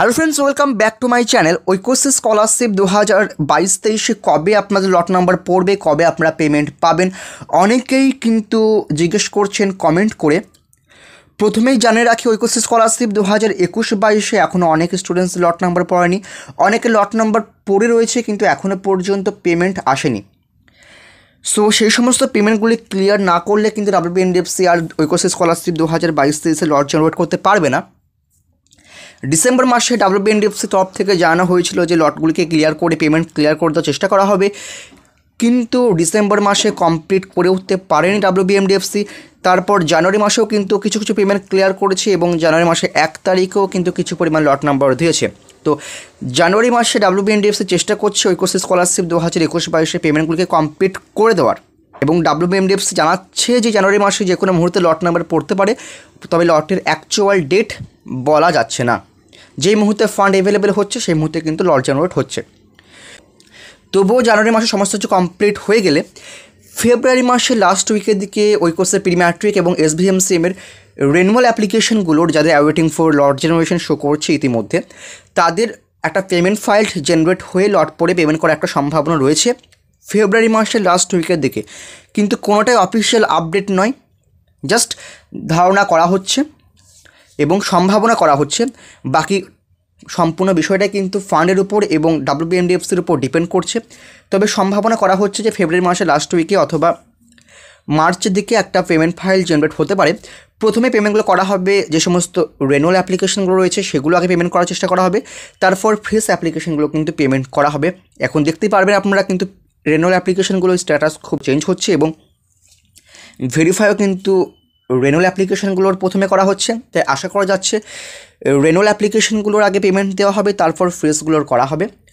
hello friends welcome back to my channel Aikyashree scholarship দু হাজার বাইশ তেইশে কবে আপনাদের লট নাম্বার পড়বে কবে আপনারা পেমেন্ট পাবেন অনেকেই কিন্তু জিজ্ঞেস করছেন কমেন্ট করে প্রথমেই জানিয়ে রাখি ঐকোসি স্কলারশিপ দু হাজার একুশ বাইশে এখনও অনেক স্টুডেন্টস লট নাম্বার পড়েনি অনেকে লট নাম্বার পড়ে রয়েছে কিন্তু এখনও পর্যন্ত পেমেন্ট আসেনি সো সেই সমস্ত পেমেন্টগুলি ক্লিয়ার না করলে কিন্তু W N C R Aikyashree scholarship দু হাজার বাইশ তেইশে লট জেনারেট করতে পারবে না ডিসেম্বর মাসে ডাব্লিউবিএনডিএফসি তরফ থেকে জানানো হয়েছিল যে লটগুলিকে ক্লিয়ার করে পেমেন্ট ক্লিয়ার করে দেওয়ার চেষ্টা করা হবে কিন্তু ডিসেম্বর মাসে কমপ্লিট করে উঠতে পারেনি ডাব্লিউবিএমডিএফসি তারপর জানুয়ারি মাসেও কিন্তু কিছু কিছু পেমেন্ট ক্লিয়ার করেছে এবং জানুয়ারি মাসে এক তারিখেও কিন্তু কিছু পরিমাণ লট নাম্বার দিয়েছে তো জানুয়ারি মাসে ডাব্লিউবিএনডিএফসি চেষ্টা করছে ঐক্যশ্রী স্কলারশিপ দু হাজার একুশ বাইশে পেমেন্টগুলিকে কমপ্লিট করে দেওয়ার এবং ডাব্লিউবিএমডিএফসি জানাচ্ছে যে জানুয়ারি মাসে যে কোনো মুহূর্তে লট নাম্বার পড়তে পারে তবে লটের অ্যাকচুয়াল ডেট বলা যাচ্ছে না যেই মুহূর্তে ফান্ড অ্যাভেলেবেল হচ্ছে সেই মুহূর্তে কিন্তু লট জেনারেট হচ্ছে তবুও জানুয়ারি মাসে সমস্ত কিছু কমপ্লিট হয়ে গেলে ফেব্রুয়ারি মাসের লাস্ট উইকের দিকে ওইকোসের প্রিম্যাট্রিক এবং এসভিএমসিএমের রেনুয়াল অ্যাপ্লিকেশনগুলোর যাদের awaiting for lot generation show করছে ইতিমধ্যে তাদের একটা পেমেন্ট ফাইল জেনারেট হয়ে লট পরে পেমেন্ট করার একটা সম্ভাবনা রয়েছে ফেব্রুয়ারি মাসের লাস্ট উইকের দিকে কিন্তু কোনোটাই অফিসিয়াল আপডেট নয় জাস্ট ধারণা করা হচ্ছে এবং সম্ভাবনা করা হচ্ছে বাকি সম্পূর্ণ বিষয়টা কিন্তু ফান্ডের উপর এবং ডাব্লিউবিএমডিএফসির উপর ডিপেন্ড করছে তবে সম্ভাবনা করা হচ্ছে যে ফেব্রুয়ারি মাসের লাস্ট উইকে অথবা মার্চের দিকে একটা পেমেন্ট ফাইল জেনারেট হতে পারে প্রথমে পেমেন্টগুলো করা হবে যে সমস্ত রেনুয়াল অ্যাপ্লিকেশনগুলো রয়েছে সেগুলো আগে পেমেন্ট করার চেষ্টা করা হবে তারপর ফ্রেস অ্যাপ্লিকেশনগুলো কিন্তু পেমেন্ট করা হবে এখন দেখতেই পারবেন আপনারা কিন্তু রেনুয়াল অ্যাপ্লিকেশানগুলোর স্ট্যাটাস খুব চেঞ্জ হচ্ছে এবং ভেরিফাইও কিন্তু রেনুল অ্যাপ্লিকেশনগুলোর প্রথমে করা হচ্ছে তাই আশা করা যাচ্ছে রেনুল অ্যাপ্লিকেশনগুলোর আগে পেমেন্ট দেওয়া হবে তারপর ফ্রেশগুলোর করা হবে